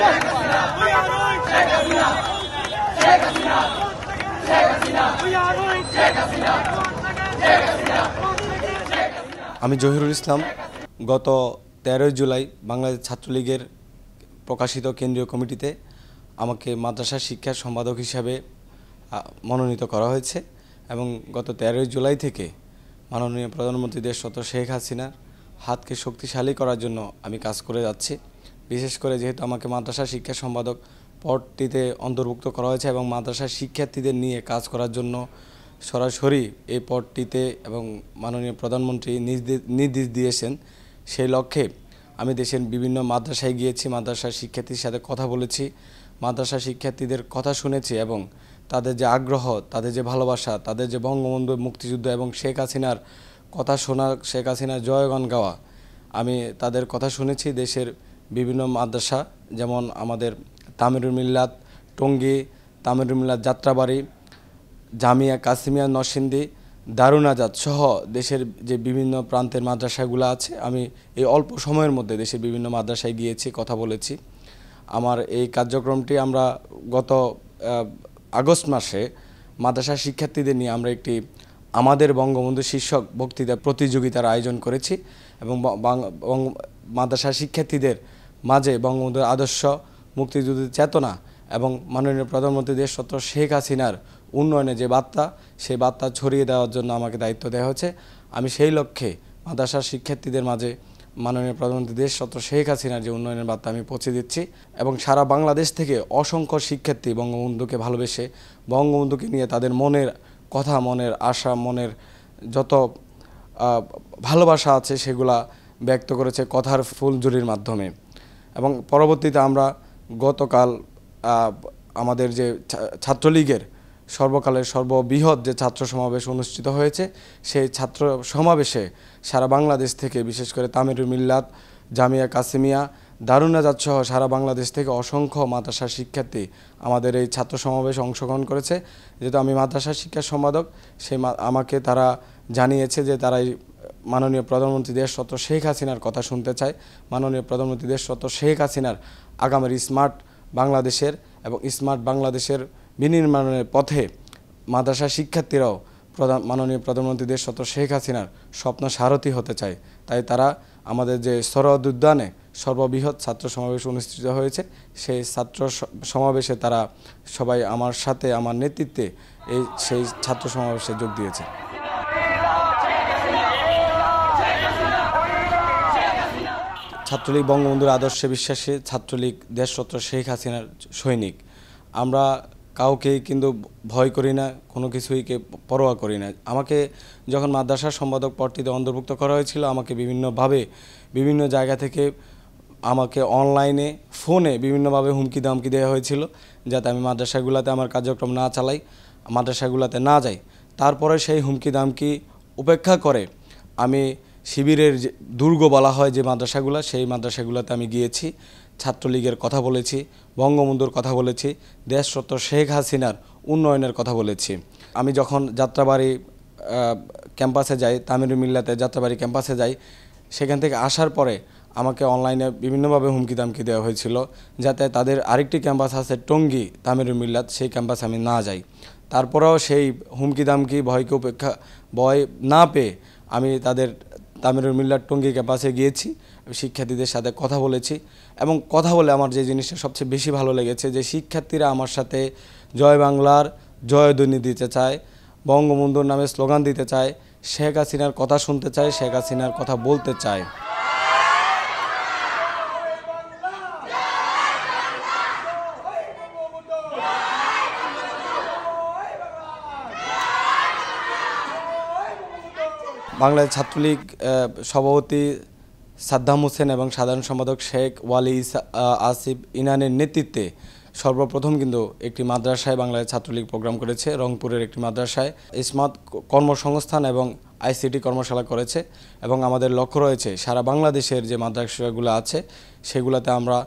আমি জহিরুল ইসলাম গত তেরোই জুলাই বাংলাদেশ ছাত্রলীগের প্রকাশিত কেন্দ্রীয় কমিটিতে আমাকে মাদ্রাসা শিক্ষার সম্পাদক হিসাবে মনোনীত করা হয়েছে এবং গত তেরোই জুলাই থেকে মাননীয় প্রধানমন্ত্রী শত শেখ হাসিনার হাতকে শক্তিশালী করার জন্য আমি কাজ করে যাচ্ছি বিশেষ করে যেহেতু আমাকে মাদ্রাসা শিক্ষা সম্পাদক পদটিতে অন্তর্ভুক্ত করা হয়েছে এবং মাদ্রাসার শিক্ষার্থীদের নিয়ে কাজ করার জন্য সরাসরি এই পদটিতে এবং মাননীয় প্রধানমন্ত্রী নির্দেশ দিয়েছেন সেই লক্ষ্যে আমি দেশের বিভিন্ন মাদ্রাসায় গিয়েছি মাদ্রাসার শিক্ষার্থীর সাথে কথা বলেছি মাদ্রাসা শিক্ষার্থীদের কথা শুনেছি এবং তাদের যে আগ্রহ তাদের যে ভালোবাসা তাদের যে বঙ্গবন্ধু মুক্তিযুদ্ধ এবং শেখ হাসিনার কথা শোনা শেখ হাসিনার জয়গান গাওয়া আমি তাদের কথা শুনেছি দেশের বিভিন্ন মাদ্রাসা যেমন আমাদের তামিরুল মিল্লাত টঙ্গী তামিরুল মিল্লাত যাত্রাবাড়ি জামিয়া কাসিমিয়া নরসিন্দি দারুন আজাদ সহ দেশের যে বিভিন্ন প্রান্তের মাদ্রাসাগুলো আছে আমি এই অল্প সময়ের মধ্যে দেশের বিভিন্ন মাদ্রাসায় গিয়েছি কথা বলেছি আমার এই কার্যক্রমটি আমরা গত আগস্ট মাসে মাদ্রাসা শিক্ষার্থীদের নিয়ে আমরা একটি আমাদের বঙ্গবন্ধু শীর্ষক বক্তৃতা প্রতিযোগিতার আয়োজন করেছি এবং মাদ্রাসা শিক্ষার্থীদের মাঝে বঙ্গবন্ধুর আদর্শ মুক্তিযুদ্ধের চেতনা এবং মাননীয় প্রধানমন্ত্রী দেশরত্ন শেখ হাসিনার উন্নয়নে যে বার্তা সেই বার্তা ছড়িয়ে দেওয়ার জন্য আমাকে দায়িত্ব দেওয়া হয়েছে আমি সেই লক্ষ্যে মাদ্রাসার শিক্ষার্থীদের মাঝে মাননীয় প্রধানমন্ত্রী দেশরত্ন শেখ হাসিনার যে উন্নয়নের বার্তা আমি পৌঁছে দিচ্ছি এবং সারা বাংলাদেশ থেকে অসংখ্য শিক্ষার্থী বঙ্গবন্ধুকে ভালোবেসে বঙ্গবন্ধুকে নিয়ে তাদের মনের কথা মনের আশা মনের যত ভালোবাসা আছে সেগুলা ব্যক্ত করেছে কথার ফুলজুরির মাধ্যমে এবং পরবর্তীতে আমরা গতকাল আমাদের যে ছাত্রলীগের সর্বকালের সর্ববৃহৎ যে ছাত্র সমাবেশ অনুষ্ঠিত হয়েছে সেই ছাত্র সমাবেশে সারা বাংলাদেশ থেকে বিশেষ করে তামিরুল মিল্লাত জামিয়া কাসিমিয়া দারুণাজাত সারা বাংলাদেশ থেকে অসংখ্য মাদ্রাসা শিক্ষার্থী আমাদের এই ছাত্র সমাবেশে অংশগ্রহণ করেছে যেহেতু আমি মাদ্রাসা শিক্ষা সম্পাদক সেই আমাকে তারা জানিয়েছে যে তারা এই মাননীয় প্রধানমন্ত্রী দেশরত শেখ হাসিনার কথা শুনতে চাই মাননীয় প্রধানমন্ত্রী দেশরত শেখ হাসিনার আগামীর স্মার্ট বাংলাদেশের এবং স্মার্ট বাংলাদেশের বিনির্মাণের পথে মাদ্রাসা শিক্ষার্থীরাও প্রধান মাননীয় প্রধানমন্ত্রী দেশরত শেখ হাসিনার স্বপ্ন সারথী হতে চায় তাই তারা আমাদের যে সরদ উদ্যানে সর্ববৃহৎ ছাত্র সমাবেশ অনুষ্ঠিত হয়েছে সেই ছাত্র সমাবেশে তারা সবাই আমার সাথে আমার নেতৃত্বে এই সেই ছাত্র সমাবেশে যোগ দিয়েছে ছাত্রলীগ বঙ্গবন্ধুর আদর্শে বিশ্বাসী ছাত্রলীগ দেশরত্র শেখ হাসিনার সৈনিক আমরা কাউকেই কিন্তু ভয় করি না কোনো কিছুইকে পরোয়া করি না আমাকে যখন মাদ্রাসার সম্পাদক পদটিতে অন্তর্ভুক্ত করা হয়েছিল আমাকে বিভিন্নভাবে বিভিন্ন জায়গা থেকে আমাকে অনলাইনে ফোনে বিভিন্নভাবে হুমকি দামকি দেওয়া হয়েছিল যাতে আমি মাদ্রাসাগুলোতে আমার কার্যক্রম না চালাই মাদ্রাসাগুলোতে না যাই তারপরে সেই হুমকি দামকি উপেক্ষা করে আমি শিবিরের যে দুর্গ বলা হয় যে মাদ্রাসাগুলো সেই মাদ্রাসাগুলোতে আমি গিয়েছি ছাত্রলীগের কথা বলেছি বঙ্গবন্ধুর কথা বলেছি দেশরত শেখ হাসিনার উন্নয়নের কথা বলেছি আমি যখন যাত্রাবাড়ি ক্যাম্পাসে যাই তামিরু মিল্লাতে যাত্রাবাড়ি ক্যাম্পাসে যাই সেখান থেকে আসার পরে আমাকে অনলাইনে বিভিন্নভাবে হুমকি দামকি দেওয়া হয়েছিল যাতে তাদের আরেকটি ক্যাম্পাস আছে টঙ্গী তামিরুল মিল্লাত সেই ক্যাম্পাসে আমি না যাই তারপরেও সেই হুমকি দামকি ভয়কে উপেক্ষা ভয় না পেয়ে আমি তাদের তামিরুল মিল্লার টঙ্গী ক্যাম্পাসে গিয়েছি শিক্ষার্থীদের সাথে কথা বলেছি এবং কথা বলে আমার যে জিনিসটা সবচেয়ে বেশি ভালো লেগেছে যে শিক্ষার্থীরা আমার সাথে জয় বাংলার জয় দৈনি দিতে চায় বঙ্গবন্ধুর নামে স্লোগান দিতে চায় শেখ হাসিনার কথা শুনতে চায় শেখ হাসিনার কথা বলতে চায় বাংলাদেশ ছাত্রলীগ সভাপতি সাদ্দাম হোসেন এবং সাধারণ সম্পাদক শেখ ওয়ালি আসিফ ইনানের নেতৃত্বে সর্বপ্রথম কিন্তু একটি মাদ্রাসায় বাংলাদেশ ছাত্রলীগ প্রোগ্রাম করেছে রংপুরের একটি মাদ্রাসায় স্মার্ট কর্মসংস্থান এবং আইসিটি কর্মশালা করেছে এবং আমাদের লক্ষ্য রয়েছে সারা বাংলাদেশের যে মাদ্রাসাগুলো আছে সেগুলোতে আমরা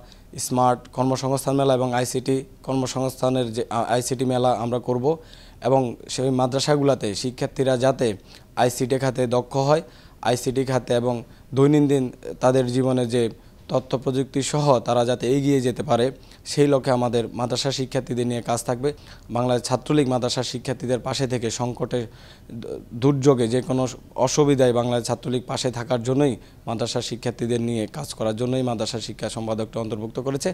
স্মার্ট কর্মসংস্থান মেলা এবং আইসিটি কর্মসংস্থানের যে আইসিটি মেলা আমরা করব এবং সেই মাদ্রাসাগুলোতে শিক্ষার্থীরা যাতে আইসিটি খাতে দক্ষ হয় আইসিটি খাতে এবং দৈনন্দিন তাদের জীবনে যে তথ্য প্রযুক্তি সহ তারা যাতে এগিয়ে যেতে পারে সেই লক্ষ্যে আমাদের মাদ্রাসা শিক্ষার্থীদের নিয়ে কাজ থাকবে বাংলাদেশ ছাত্রলীগ মাদ্রাসা শিক্ষার্থীদের পাশে থেকে সংকটে দুর্যোগে যে কোনো অসুবিধায় বাংলাদেশ ছাত্রলীগ পাশে থাকার জন্যই মাদ্রাসা শিক্ষার্থীদের নিয়ে কাজ করার জন্যই মাদ্রাসা শিক্ষা সম্পাদকটা অন্তর্ভুক্ত করেছে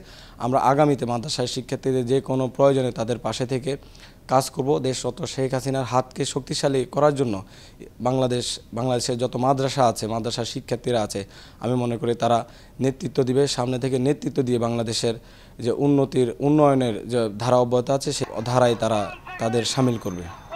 আমরা আগামীতে মাদ্রাসায় শিক্ষার্থীদের যে কোনো প্রয়োজনে তাদের পাশে থেকে কাজ করব দেশরত শেখ হাসিনার হাতকে শক্তিশালী করার জন্য বাংলাদেশ বাংলাদেশের যত মাদ্রাসা আছে মাদ্রাসার শিক্ষার্থীরা আছে আমি মনে করি তারা নেতৃত্ব দিবে সামনে থেকে নেতৃত্ব দিয়ে বাংলাদেশের যে উন্নতির উন্নয়নের যে ধারা অব্যাহত আছে সে ধারায় তারা তাদের সামিল করবে